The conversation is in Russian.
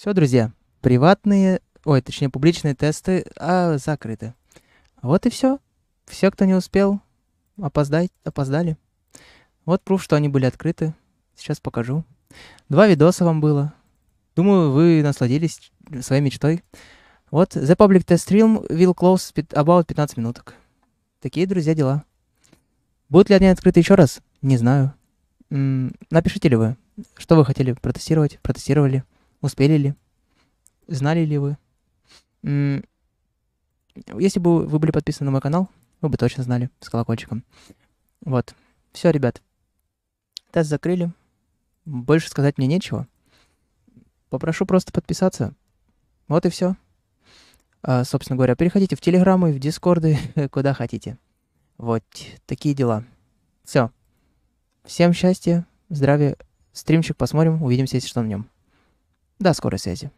Все, друзья, приватные, ой, точнее, публичные тесты а, закрыты. Вот и все. Все, кто не успел, опоздать, опоздали. Вот пруф, что они были открыты. Сейчас покажу. Два видоса вам было. Думаю, вы насладились своей мечтой. Вот, the public test stream will close about 15 минуток. Такие, друзья, дела. Будут ли они открыты еще раз? Не знаю. М -м, напишите ли вы, что вы хотели протестировать, протестировали. Успели ли? Знали ли вы? Если бы вы были подписаны на мой канал, вы бы точно знали с колокольчиком. Вот. Все, ребят. Тест закрыли. Больше сказать мне нечего. Попрошу просто подписаться. Вот и все. А, собственно говоря, переходите в Телеграмы, в Дискорды, куда хотите. Вот такие дела. Все. Всем счастья, здравия. Стримчик посмотрим, увидимся, если что, на нем. До скорой связи.